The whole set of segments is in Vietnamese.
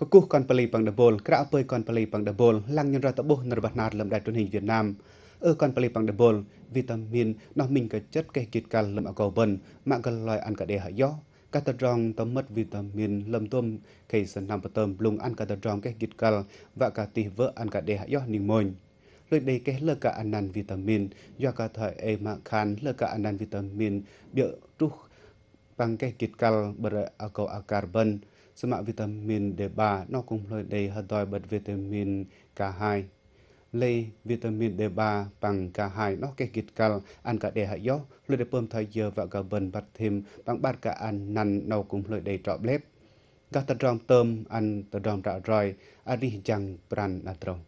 កកុះកាន់ប៉លីប៉ងដបលក្រាក់អពើកាន់ប៉លីប៉ងដបលឡាំងញ៉ានរតបុះនៅរបស់ណាតលំដៃទុនហ៊ីវៀតណាមអឺកាន់ប៉លីប៉ងដបលវីតាមីនដោះមីងកចិត្តកេះគិតកាលលំអកោបិនម៉ាក់កលយអានកដេហយោកាតត្រងតមិតវីតាមីនលំទុំកេសនំបតើមលងអានកាតត្រងកេះគិតកាលវកាទីវើអានកដេហយោនិងមួយលើកដីកេះលើកកអានានវីតាមីនយកកថាអេម៉ាខានលើកកអានានវីតាមីនបៀទុះបាំងកេះគិតកាលបរអកោអាការបិន sơ mạ vitamin D3 nó cũng lợi đầy hạt đòi bật vitamin K2. lấy vitamin D3 bằng K2 nó kết kịt cal ăn cả đề hạt gió, lời đầy bơm thời giờ và cả bần bật thêm bằng bát cả ăn năn nó cũng lợi đầy trọ blép. Gà tật rong tôm ăn tật rong rạ rồi, ăn đi chẳng pran nà trông.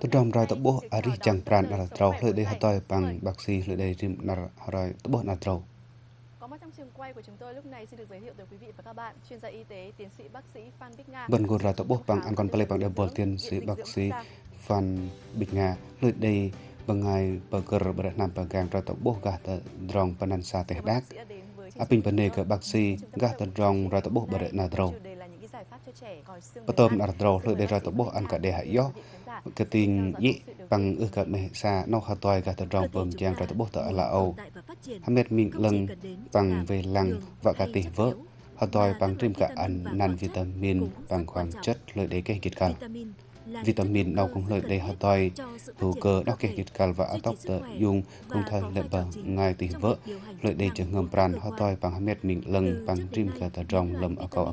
tôi đom rồi tôi bố ari chẳng pran trâu lợi đây hạt tôi bằng bác sĩ lợi đây rim nara rồi tôi bố nara trâu trường quay là tổ bốc bằng ăn con play bằng double tiến sĩ bác sĩ Phan Bích Nga lượt đây bằng ngày bờ cờ bờ đất gang ra tổ bốc gạt drong panan sa teh đác. Apin vấn đề của bác sĩ gạt drong ra tổ bốc bờ đất na Otom rau lợi đề ra tổ bốc ăn cả đề hại gió Cả tiền dị bằng ước cả mẹ xa nâu hạ toài cả tận rong vườn giang ra tổ bốc tờ là Âu Hàm mệt mình lần bằng về lăng và cả tỷ vỡ Hạ toài bằng trìm cả ăn nàn vitamin bằng khoáng chất lợi đề kê kiệt cả, vitamin đâu cũng lợi đề hạ toài hữu cơ đau kê kiệt cả và ăn tóc tờ dùng công thay lợi bằng ngài tỷ vỡ lợi đề trường ngầm pran hạ toài bằng hàm mệt mình lần bằng trìm cả tận rong lầm ở cầu ở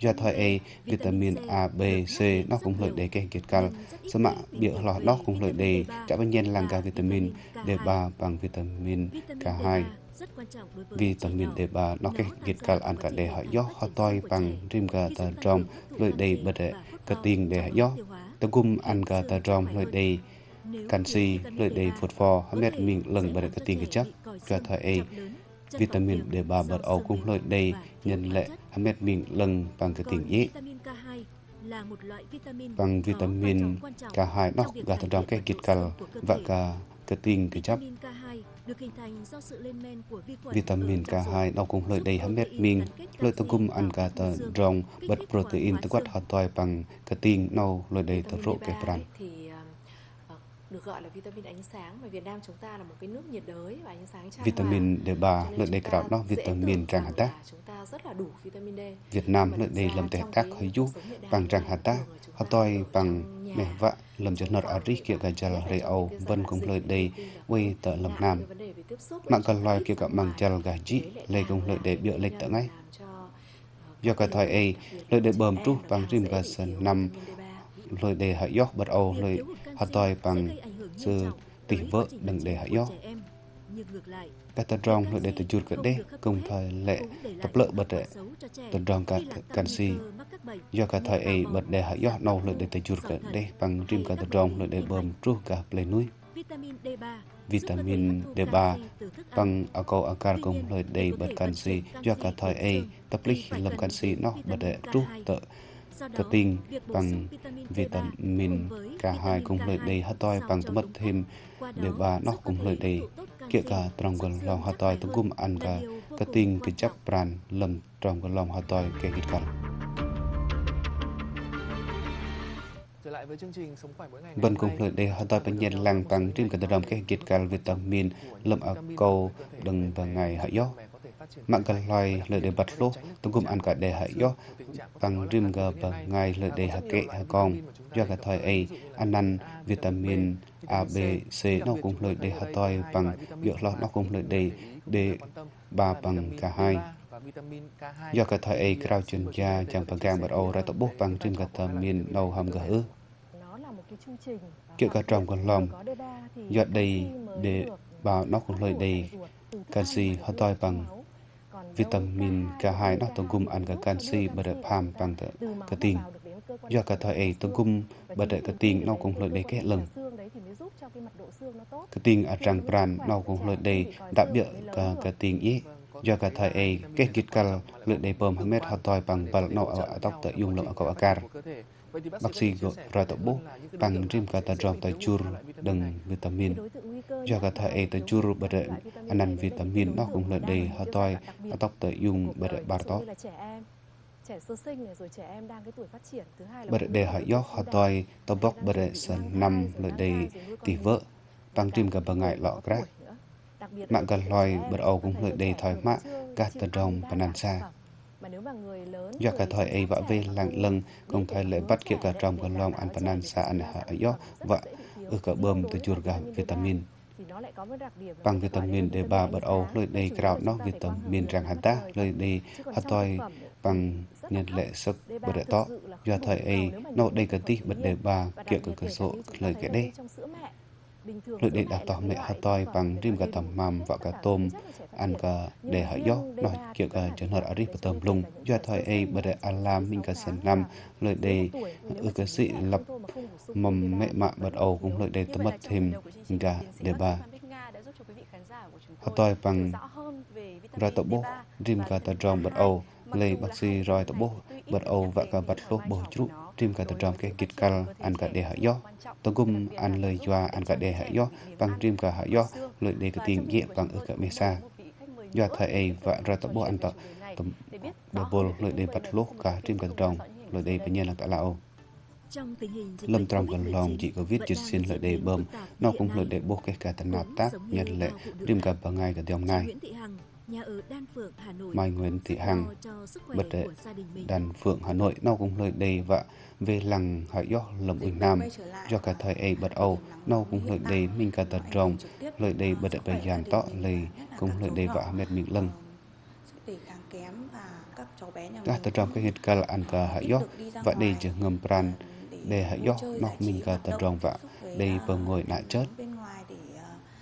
do dạ thời A, vitamin A, B, C nó cũng lợi để cái kiệt cal. Sơ mạ biểu lọ nó cũng lợi để trả bệnh nhân làng gà vitamin D3 bằng vitamin K2. Vitamin D3 nó cái kiệt cal ăn cả để hỏi gió hoa toi bằng rim gà tờ trong lợi đầy bật để cả tiền để họ gió. Tớ cung ăn gà tờ trong lợi đầy canxi lợi đầy phốt phò hãy mẹt mình lần bật cả tiền cái chắc cho dạ thời A vitamin D3 bật ấu cũng lợi đầy nhân lệ Ahmed Bình lần bằng cái tình ý bằng vitamin K2 nó gạt trong cái kiệt cờ và cả cái tình cái chấp vitamin K2 nó cũng lợi đầy hâm mét mình lợi tổng cung ăn cả tờ rong bật protein tự quát hạt toài bằng cái tình nó lợi đầy tờ rộ cái brand được gọi là vitamin ánh sáng và Việt Nam chúng ta là một cái nước nhiệt đới và ánh sáng tràn Vitamin D3 lượng đề cả nó vitamin rằng hạt tác. Chúng ta rất là đủ vitamin D. Việt Nam lượng đề làm thể tác hơi du bằng rằng hạt tác. Họ tôi bằng mẹ vạ làm cho nọt ở rì kia gà chà rì âu vân cũng lợi đề quay tờ làm nam. Mạng cần loài kia gặp bằng chà gà dị lê cũng lợi đề biểu lệch tờ ngay. Do cả thời ấy, lợi đề bờm trú bằng rìm gà sơn nằm lợi đề hạ giọt bật âu lợi hoàn toàn bằng sự tỉ vợ đừng để hạ yếu. Catadron nội để từ chuột gần đế, cùng thời lệ tập lợ bật đệ, tần rong cả cản si. Do cả thời ấy bật để hạ yếu nâu lợi để từ chuột gần đế, bằng rim catadron nội để bơm tru cả plei núi. Vitamin D3 bằng aco acar cùng lợi đầy bật canxi do cả thời ấy tập lịch lâm canxi nó bật đệ tru tự protein bằng vitamin cả hai cùng lợi đầy hát toi bằng tấm bật thêm để bà nó cùng lợi đầy kể cả trong gần lòng hát toi tấm cung ăn cả cả tinh cái chắc pran lầm trong gần lòng hát toi kia hít cả Vẫn với chương trình sống khỏe mỗi ngày. Bên cùng lời đề hỏi tôi bệnh nhân làng tăng trên cả đồng cái kiệt cả vitamin lầm ở câu đừng vào ngày hạ gió mạng loài lợi đề bật lô tổng cùng ăn cả đề hạ yo tăng rim gờ và ngài lợi đề hạ kệ hạ con do cả thời ấy ăn ăn vitamin A B C nó cũng lợi đề hạ tòi bằng dược lo nó cũng lợi đề D ba bằng cả hai do cả thời ấy cao chuyên gia chẳng bằng càng bật ô ra tổ bút bằng rim cả thời miền đầu hầm gỡ ư kiểu cả trồng còn lòng do đây để bảo nó cũng lợi đề canxi hoa tòi bằng vitamin K2 nó tổng gồm ăn cả canxi và đợt phàm bằng tờ cơ tình. Do cả thời ấy tổng gồm bật đợt cơ tình nó cũng lợi đầy kết lần. Cơ tình ở trang bàn nó cũng lợi đầy đặc biệt cả cơ tình ý. Do cả thời ấy kết kết cả lợi đầy bơm hạt mét hạt tòi bằng và nó ở tóc tờ dùng lượng ở cầu akar. Bác sĩ gọi ratobu bằng rim kata drop tại chur đừng vitamin. Cho kata e tại chur bà đệ anan vitamin nó cũng là đầy hạ toài hạ tóc tại dùng bà đệ bà tóc. Trẻ sơ sinh này rồi trẻ em đang cái tuổi phát triển. Thứ hai là... Bà đệ đề hạ yóc hạ toài tóc bóc bà đệ sân năm là đầy tỷ vợ bằng rim cả bà ngại lọ grác. Mạng gần loài bật ầu cũng lợi đầy thoải mạ các tần rồng và nàn xa do cả thời ấy vợ về làng lần cùng thời lệ bắt kia cả trong gần lòng ăn phần ăn xa ăn hạ gió vợ ở cả bơm từ chuột gà vitamin bằng vitamin để bà bật ấu lời đầy cào nó vitamin rằng hạt ta lời đầy hạt toi bằng nhân lệ sức bật đệ to do thời ấy nó đầy cần tí bật đề bà kia cửa cửa sổ lời cái đây Nước đi đã tỏ mẹ hạt toi bằng rim gà tầm mầm và gà tôm ăn gà để hỏi gió nói kiểu cả trường hợp ở rim và tầm lùng do thời ấy bởi đại an làm mình gà sân năm lời đề ư cả sĩ lập mầm mẹ mạ bật ầu cũng lời đề tâm mất thêm gà để bà hạt toi bằng ra tổ bố rim gà tà tròn bật ầu lời bác sĩ rồi tập bố bật âu và cả bật lô bổ trụ tìm cả tập trọng cái kịch cal ăn cả đề hạ gió tổ cung ăn lời doa ăn cả đề hạ gió bằng tìm cả hạ gió lời đề cái tiền dễ bằng ở cả mesa do thầy ấy và rồi tập bố ăn tập tổ bộ lời đề bật lô cả tìm cả tổ trọng lời đề bệnh nhân là cả lão lâm trong gần lòng chỉ có viết chữ xin lợi đề bơm nó cũng lợi đề bố cái cả tập nạp tác nhân lệ rìm cả bằng ngày cả tiệm này nhà ở Đan Phượng Hà Nội Mai Nguyễn Thị Hằng, bất đệ Đan Phượng Hà Nội nó cũng lời đầy và về làng Hải York lầm Ứng Nam do cả thời ấy bật Âu nó cũng lời đầy mình cả tật rồng lời đầy bật đệ bày giàn tọ lời cũng lời đầy vả mệt mình lưng ta tật rồng cái hiện cả là ăn cả Hải York và đầy trường ngầm pran để Hải York nó mình cả tật rồng và đầy vừa ngồi lại chết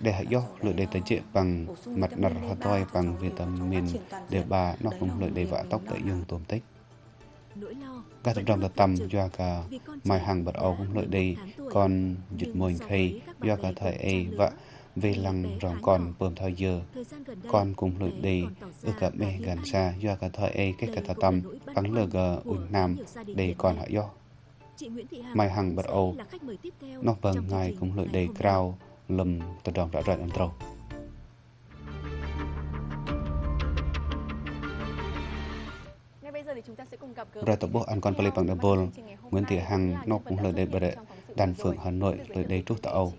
để hạ dốc lợi đề tới trị bằng mặt nở hoa toi bằng vitamin để bà nó cũng lợi đề vạ tóc tại dương tôm tích các thực trọng tầm do cả mài hàng bật ấu cũng lợi đề còn dịch mùi khay do cả thời ấy vạ về lăng rong còn bơm thao giờ còn cùng lợi đề ở cả mẹ gần xa do cả thời ấy cái cả thà tầm bắn lờ gờ ủn nam để còn hạ dốc mai hàng bật ấu nó vâng ngài cũng lợi đề cao lâm tần trọng đã rải ăn trâu rồi tập bộ an con Pali bằng đồng Double, Nguyễn Thị Hằng, nó cũng lời đề bệ đàn phượng Hà Nội lời đề trúc tàu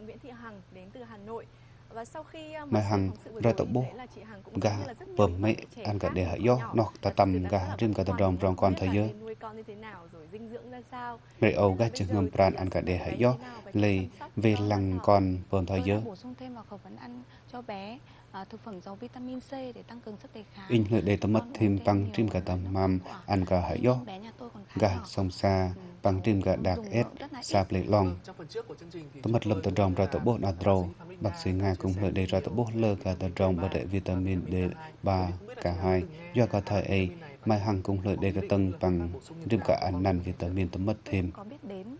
mà à, hằng ra tổ bố gà vợ mẹ ăn cả để hỡi gió nó ta tầm gà rim cả tầm rồng rồng con thời giờ mẹ ấu gà chừng ngầm pran ăn cả để hỡi gió lấy về lằng con vườn thời dơ thực phẩm giàu vitamin C để tăng cường sức đề kháng. In lợi đề tâm mất thêm bằng trim cả tầm mầm ăn cả hải gió gà sông xa ừ, bằng trim cả đặc s sạp lệ lòng tâm mất lâm tầm rồng ra tổ bố nạt rầu Bác sĩ Nga cũng hứa đề ra tổ bố lơ cả tờ trọng và đệ vitamin D3 cả hai do cả thời ấy, mai hằng cũng lợi đề cả tầng bằng riêng cả ăn năn vitamin tấm mất thêm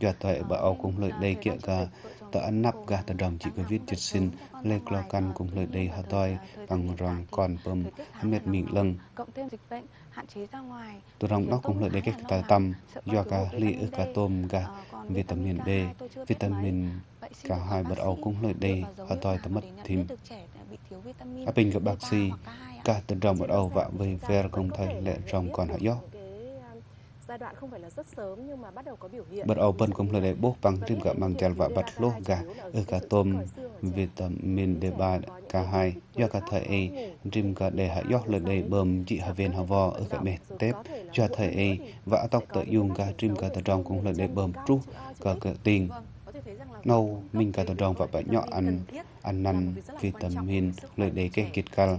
cho thuệ bà ô cũng lợi đây kia cả ta ăn nắp gà ta đồng chỉ có viết chết xin lê lo căn cũng lợi đây hà toi bằng rong còn bầm hắn mệt mình lần từ đồng nó cũng lợi đây cách ta tâm do cả lì ư cả tôm gà vitamin D vitamin cả hai bật ấu cũng lợi đây hà toi ta mất thêm áp bình gặp bác sĩ cả từ đồng bật ấu vạ về về không thấy lệ rong còn hạ dốc đoạn không phải là rất sớm nhưng mà bắt đầu có biểu hiện. Bắt đầu bần cũng là để bốc bằng trên cả bằng chèn và bật lô gà ở cả tôm vitamin D3 K2 do cả thời ấy rìm cả để hạ gió là đầy bơm chị hạ viên hạ vò ở cả mẹ tép cho thời ấy vã tóc tự dùng cả rìm cả tờ trong cũng là để bơm trú cả cả tiền vâng, nâu mình cả tờ trong và bạn nhỏ ăn ăn năn vitamin lợi đề kê kiệt cal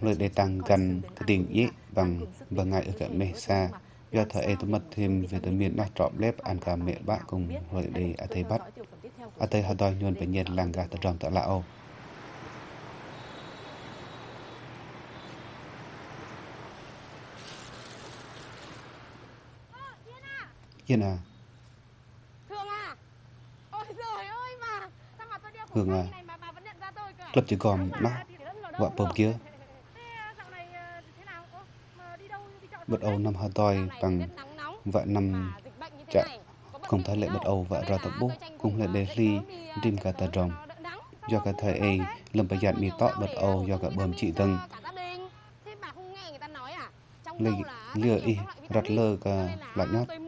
lợi đề tăng gần tiền dễ bằng bằng ngại ở cả mẹ xa do thở ê tâm mật thêm về tôi miền nát trọm lép ăn cả mẹ bạn cùng hội đi ở thầy bắt ở thầy hạt đòi nhuần bệnh nhân làng gà tật rồng tọa lão Yên à thường à? À? à Lập chỉ còn nó Vợ bồm kia Bất đầu năm Hà Tòi bằng vợ năm chạ không thấy lệ bất đầu và ra tập bút cùng lệ đề ly đêm cả tờ rồng do cả thời ấy lầm bài giờ mì tọ bật Âu do cả bơm chị tân lì lừa y rặt lơ cả lại nhát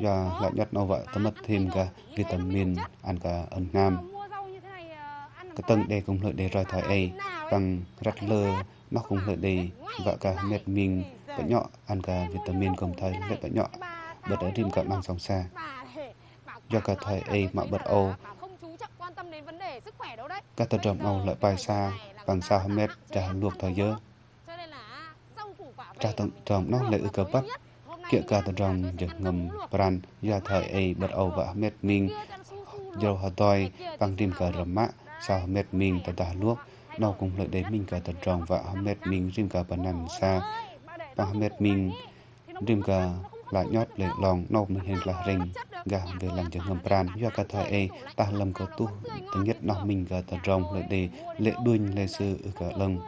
do lại nhát nó vợ tớ mất thêm cả vitamin ăn cả ẩn ngam cả tân đề cùng lợi đề rồi thời ấy bằng rặt lơ mắc cùng lợi đề và cả mệt mình bọn nhỏ ăn cả vitamin cầm thay lại bọn nhỏ bật đã tìm cả mang song xa do cả thời a mà bật âu các tập trầm âu lại bài xa bằng xa hâm mét ra luộc thời giờ ra tập trầm nó lại ư cơ bắt kiện cả tập trầm giật ngầm bran do thời a bật âu và hâm mét mình do họ đòi bằng tìm cả rầm mạ xa hâm mét mình tập tà luộc nó cũng lợi đến mình cả tập trầm và hâm mét mình riêng cả bản nằm xa Ahmed Min rim gà lại nhót lệ lòng nâu mình hình là rình gà về làm trường ngầm pran do cả thời ấy ta làm có tu tính nhất nó mình gà tờ rồng lệ đề lệ đuôi lệ sư ở cả lần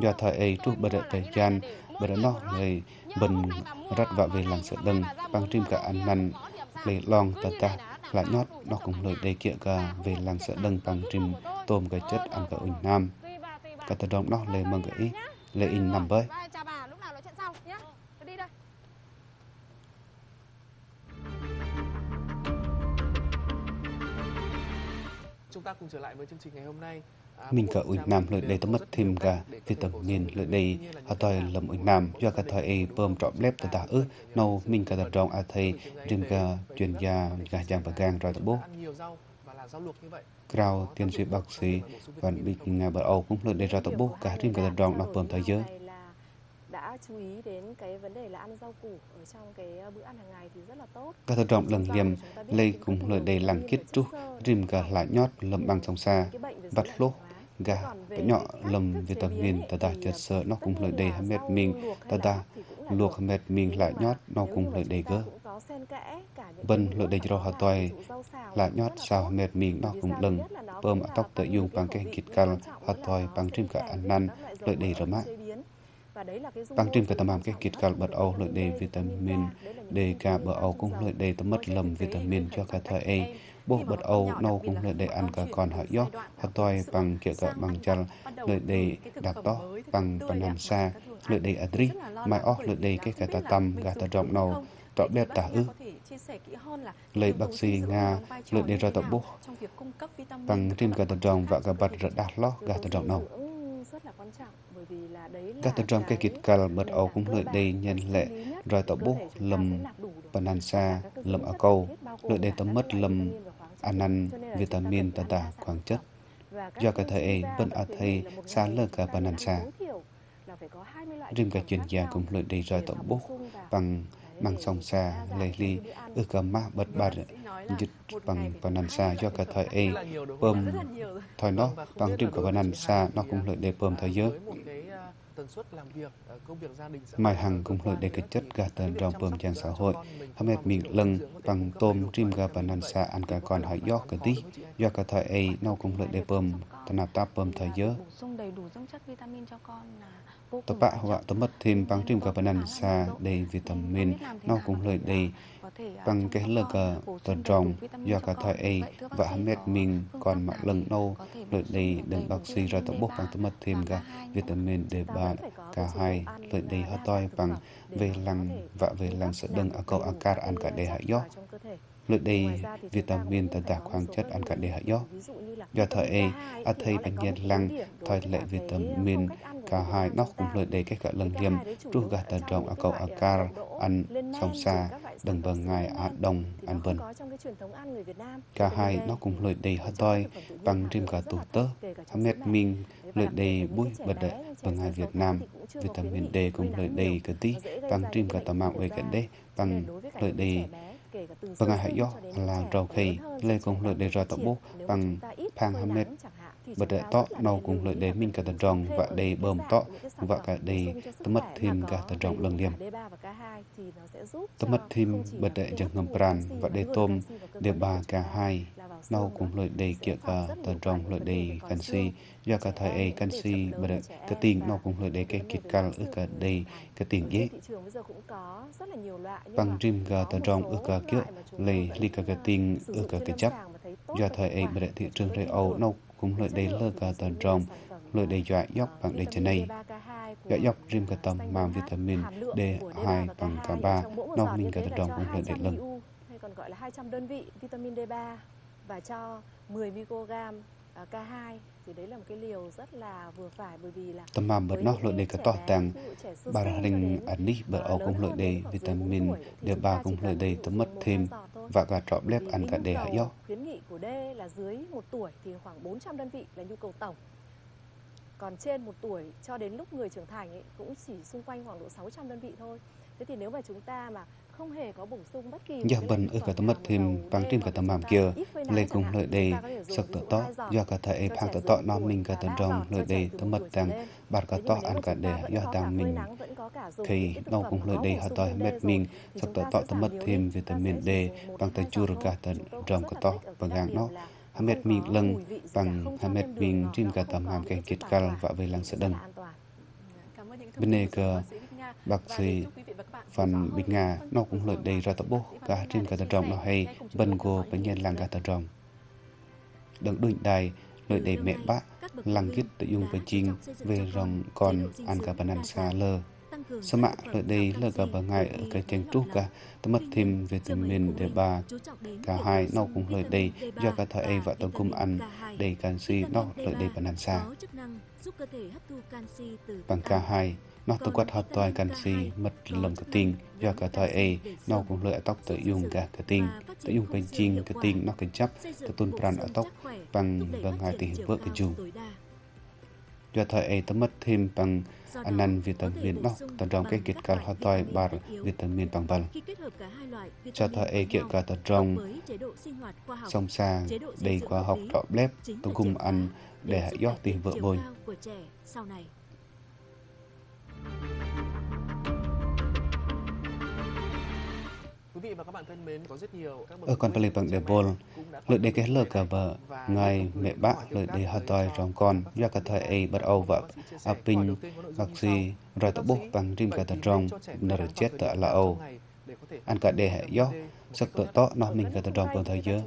do thời ấy trúc bờ đợi thời gian bờ đợi nó lệ bần rất vạ về làm sợ đừng bằng rim cả ăn năn lệ lòng tờ ta lại nhót nó cũng lời đề kia gà về làm sợ đừng bằng rim tôm cái chất ăn cả ủng nam cả tờ rồng nó lệ mừng gãy Lệ in nằm bơi. Chúng ta cùng trở lại với chương trình ngày hôm nay. À, mình cả ủi nam lợi đầy tấm mất thêm gà thì tầm nhìn lợi đầy ở thời lầm ủi nam do cả thời ấy bơm trọm lép tờ tả ư nâu mình cả tập trọng à thầy rừng gà chuyên gia gà giang và gang rồi tập bố. Krau, tiến sĩ bác sĩ và bị ngài bờ Âu cũng lần đề ra tổng bốc cả trên cả tập đoàn đọc bờm thế giới đã chú ý đến cái vấn đề là ăn rau củ ở trong cái bữa ăn hàng ngày thì rất là tốt. Các thợ trọng lần liềm lây cùng lời đề làng kết trúc rìm gà lại nhót lầm bằng sông xa vặt lốt gà bệnh nhọ lầm về tầm nghìn ta ta chật sợ nó cùng lời đề mệt mình ta ta luộc mệt mình lại nhót nó cùng lời đề gơ. Bần lộ đề rô hà toài là nhót sao mệt miệng nó cũng lưng bơm ạ tóc tự dùng bằng cái hình kịch cao hà toài bằng trìm cả ăn năn lợi đề rơ mát bằng trìm cả tamam cái kịch cao bật âu lợi đề vitamin D cả bờ âu cũng lợi đề tấm mất lầm vitamin cho cả thời A bộ bật âu nâu cũng lợi đề ăn cả còn hạ gió hạ toài bằng kiểu cả bằng chal lợi đề đặc to bằng bằng hàm xa lợi đề adri mai óc lợi đề cái cả ta tâm gà ta rộng nâu tạo tả ư? Lời bác sĩ Nga lợi đề ra tạo bố bằng trên gà tần trọng và gà bật rất đạt lo gà tần trọng nào. Các tần trọng cây kịch cà là mật ấu cũng lợi đề nhân lệ rồi tạo bố lầm xa lầm ở câu lợi đề tấm mất lầm anan vitamin tần tà khoáng chất do cả thời ấy vẫn ở thầy xa lơ cả xa Riêng cả chuyên gia cũng lợi đề rồi tạo bố bằng mang song xa lê ly ước cờ ma bật bật dịch bằng và nằm xa do cả thời ấy bơm thời nó bằng tim của và nằm xa nó cũng lợi để bơm thời giới Ờ, Mai hàng cũng lợi đề cái chất gà tần trong bơm trang xã hội. Hàm hẹp miệng lần bằng tôm trim gà và nàn xa ăn cả con hỏi gió cái tí. Do cả thời ấy nó cũng lợi đề bơm thân nạp tạp bơm thời dớ. Tập bạ hoa tấm bật thêm bằng trim gà và nàn xa đầy vitamin nó cũng lợi đầy À, bằng cái lực à, tuần trọng do cả thời ấy và Ahmed mình còn mặc lần nâu lợi đầy đừng bác sĩ ra tổng bốc bằng tâm mật thêm cả vitamin để bạn cả hai lợi đầy hơi toi bằng về lăng và về lăng sợ đừng ở câu akar ăn cả đề hạ gió lợi đầy vitamin tần tạc khoáng chất ăn cả đề hạ gió do thời ấy ở thầy bệnh nhân lăng thời lệ à, vitamin và hai nó cũng lợi đề cái cả lần liềm tru gà tờ rộng ở à, cầu akar à, ăn song xa đừng vần ngài ở à, đồng ăn vần cả hai nó cũng lợi đề hết tôi bằng rim gà tủ tơ hàm mệt mình lợi đề bụi bật đệ bằng ngài Việt Nam vitamin D cũng lợi đề cái tí bằng rim gà tờ mạng về cái đê bằng lợi đề bằng ngài hãy do là rầu khỉ lê cũng lợi đề rồi tập bút bằng phang hamet bật đại tọ nấu cùng lợi đế mình cả tần trọng và đầy bơm tọ và cả đầy tâm mật thêm cả tần trọng lần liềm tâm mật thêm bật đại chẳng ngầm pran và đầy tôm đều ba cả hai nấu cùng lợi đầy kia cả tần trọng lợi đầy canxi ya ka thai e kan si ba cái tiền nó cũng hơi để cái kịch cal ở cả đây cái tiền dễ bằng trim ga ta trong ở cả kia lấy li cả cái tiền ở cả cái chấp do thời ấy ba thị trường rây âu nó cũng lợi ờ, để lơ cả ta trong lợi đe dọa dốc bằng đề chân này. Dọa dốc rim cả tầm mang vitamin D2 bằng cả 3, nó mình cả tầm đồng cũng lợi đe lần. còn gọi là 200 đơn vị vitamin D3 và cho 10 microgram ờ, K2 tâm Tama bật nó lợi đề cả tỏ tàng bà ra đình ảnh đi bật ổ cũng lợi đề vitamin để bà cũng lợi đề tấm mất thêm và cả trọp lép ăn cả đề hạ yếu. Khuyến nghị của D là dưới 1 tuổi thì khoảng 400 đơn vị là nhu cầu tổng. Còn trên 1 tuổi cho đến lúc người trưởng thành ấy, cũng chỉ xung quanh khoảng độ 600 đơn vị thôi thế thì nếu mà chúng ta mà không hề có bổ sung bất kỳ Dạ bần vâng, ở cả tấm mật thêm bằng trên cả tầm mảm kia lên cùng lợi đề sực tự to do cả thể phang tự to non mình cả tần rồng lợi đề tấm mật rằng bạt cả to ăn cả đề do rằng mình khi đâu cùng lợi đề họ tỏi mệt mình sực tự to tấm mật thêm vitamin D bằng tần chua cả tần rồng cả to và gang nó hamet mình lưng bằng hamet mình trên cả tầm hàm kèn kiệt cal và về lăng sợ đần bên này cơ bác sĩ phần bình nga nó cũng lợi đầy ra tập bố cả trên cả tập trọng nó hay bần gồ bên nhân làng cả tập trọng đừng đuổi đài lợi đầy mẹ bác làng kết tự dùng về trình về rồng còn ăn cả bản ăn xa lờ Sa mạ ở đây là cả bà ngài ở cái chân trúc cả ta mất thêm về tình mình để bà cả hai nó cũng lợi đây do cả thời ấy và tôi cùng ăn đầy canxi nó lợi đây và hành xa bằng cả hai nó tôi quát hợp toàn canxi mất lầm cả tình do cả thời ấy nó cũng lợi tóc tự dùng cả cả tình tự dùng bên chinh cả tình nó cần chấp tự tôn pran ở tóc bằng bằng hai tình vợ cái dùng do thời ấy tôi mất thêm bằng ăn năn vitamin nóc tần trong cái kiệt cả hoa toài bar vitamin bằng bằng cho thợ e kiệu cả tần trong sông xa đầy qua học trọ blep, tôi cùng ăn để hãy gió tìm vợ bồi vị và các bạn thân mến, có rất nhiều các Ở con lịch bằng đề bồn, lợi đề kết lờ cả bờ, ngài mẹ bác lợi đề hà tòi rong con, ra cả thời ấy bắt Âu và áp vâng, bình, bác sĩ, Ra tập bốc bằng rìm cả thật rong, nở chết tại là Âu. Ăn cả đề hệ gió, sắc tự to nó mình cả thật rong bằng thời dơ.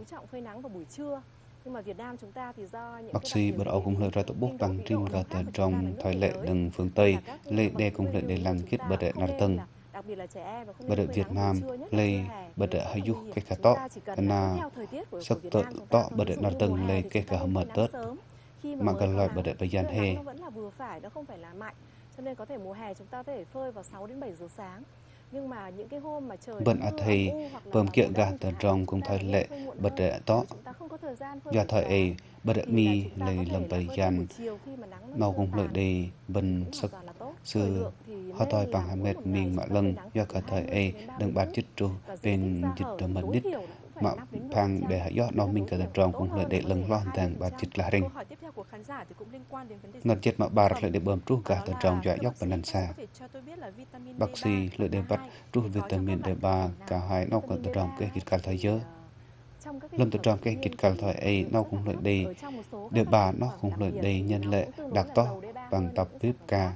Bác sĩ bắt đầu cũng lợi ra tổ bốc bằng rìm cả thật rong thời lệ đừng phương Tây, lệ đề cũng lợi để làm kết bật đệ nở tầng. Bất ở Việt Nam lây bất ở hay dục cái cả tọ là sắc tự tọ bất ở nà tầng lây cái cả mật tớt mà gần loại bất ở bây gian hề. Cho nên có thể mùa hè chúng ta có thể phơi vào 6 đến 7 giờ sáng Bận ở thầy, bầm kia gạt tờ rong cùng thời lệ, bật đẻ tọ. Gà thời ấy, bật mi lấy lầm bầy gian, màu cũng lợi đề, bần sắc sư họ tôi bằng hai mệt mình mọi lần do cả thời ấy đừng bàn chích trù bên dịch trở mật đít mà phang để hạ do nó mình cả tập tròn cũng lợi đệ lần loan tàng bà chích là rình Ngân chết mà bà lại để bơm trung cả tần trong dọa dọc và lần xa. Bác sĩ lại để bắt trung vitamin để bà cả hai nó còn tần trong kê kịch cả thời giới. Lần tần trong kê kịch cả thời ấy nó cũng lợi đi. Để bà nó cũng lợi đi nhân lệ đặc to bằng tập bếp ca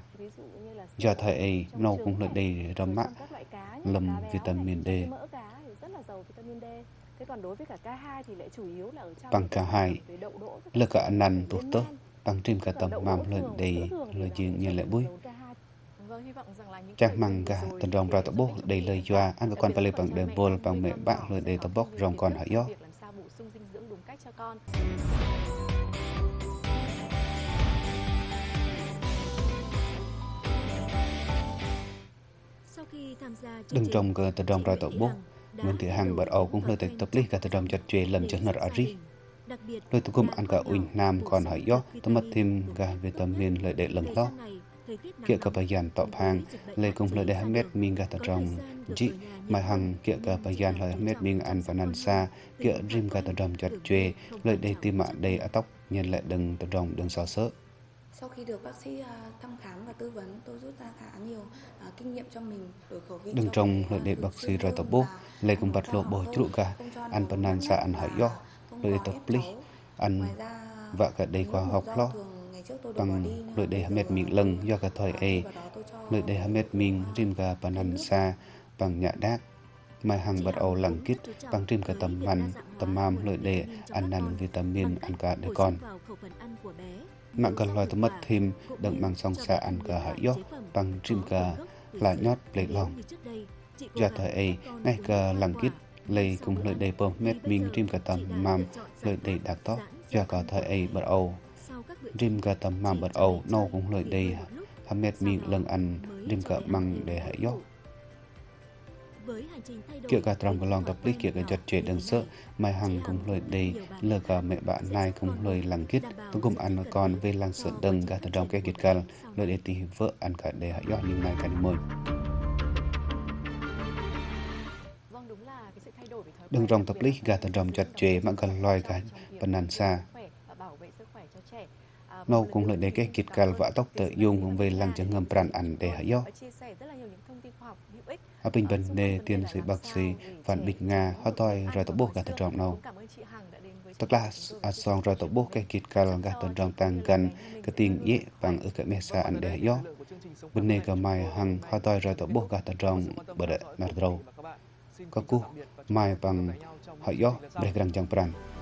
Do thời ấy nó cũng lợi đi rầm mạ lầm vitamin D bằng cả hai là cả nành tốt tốt bằng trên cả tầm mầm lên đầy là dương như lại bui chắc mang cả tần rong ra tổ bố đầy lời doa ăn các con phải lời bằng đời bồ bằng mẹ bạn lời đầy tổ bố rong còn hỏi gió đừng trồng cờ tần rong ra tập bốc nên thứ hàng bật ấu cũng lời tới tập lý cả từ đồng chặt chê lần chân nợ ở ri. Lời tụ cùng ăn cả ủi nam còn hỏi gió, tâm mất thêm cả miền lời để lần lo. Kia cả bà dàn tọp hàng, lời cùng lời để hãng mét mình cả từ đồng chị mà hằng kia cả bà dàn lời mét mình ăn và nàn xa, kia rim cả từ đồng chặt chê lời để tìm mạng đầy ở tóc, nhân lại đừng từ đồng đừng xó sỡ. Sau khi được bác sĩ à, thăm khám và tư vấn, tôi rút ra khá nhiều à, kinh nghiệm cho mình đổi khẩu vị. Đừng trông à, lợi đệ bác sĩ rồi tập bốc, lấy cùng vật lộ bồi trụ cả, ăn bản nàn xa ăn hỏi do, lợi đệ tập lý, ăn và cả đầy qua học lo bằng lợi đệ hamet mệt miệng lần do cả thời e lợi đệ hamet mệt miệng rìm cả bản nàn xa bằng nhạ đác mai hàng bật ầu lẳng kít bằng trên cả tầm mặn tầm mam lợi đệ ăn năn vitamin ăn cả đứa con mạng gần loài tôi mất thêm đựng bằng song xa ăn gà hạ yốc bằng chim gà là nhót lấy lòng giờ thời ấy ngay gà làm kít lấy cùng lợi đầy bơm mét mình chim gà tầm màm lợi đầy đặc tóc giờ gà thời ấy bật ầu chim gà tầm màm bật ầu nâu cùng lợi đầy hàm mét mình lần ăn chim gà măng để hạ yốc Kiểu cả trong cái lòng tập lý kiểu cái giật chế đừng sợ, mai hằng cũng lời đi, lờ cả mẹ bạn này cũng lời lăng kít tôi cũng ăn con về lăng sợ đừng cả trong cái kiệt cả, lời để tìm vợ ăn cả để hạ dọn như này cả mời. Vâng, đừng rong tập lý gà tần rong chặt chế mà gần loài gà bần nàn xa. À, Nâu vâng, cũng lợi đề cái kiệt cả vã tóc tự dùng về lăng chẳng ngầm pràn ăn để hạ do ở bình bình để tiền sĩ bác sĩ phản bình Nga hóa tôi rồi tổ bố cả thật trọng nào. Tức là ở xong rồi tổ bố cái kịt cả lần cả thật trọng tăng gần cái tiền dễ bằng ước cái mẹ xa anh để yếu. Bên này cả mai hằng hóa tôi rồi tổ bố cả thật trọng bởi đợi nạt râu. Các cụ mai bằng họ yếu bởi răng chẳng prang.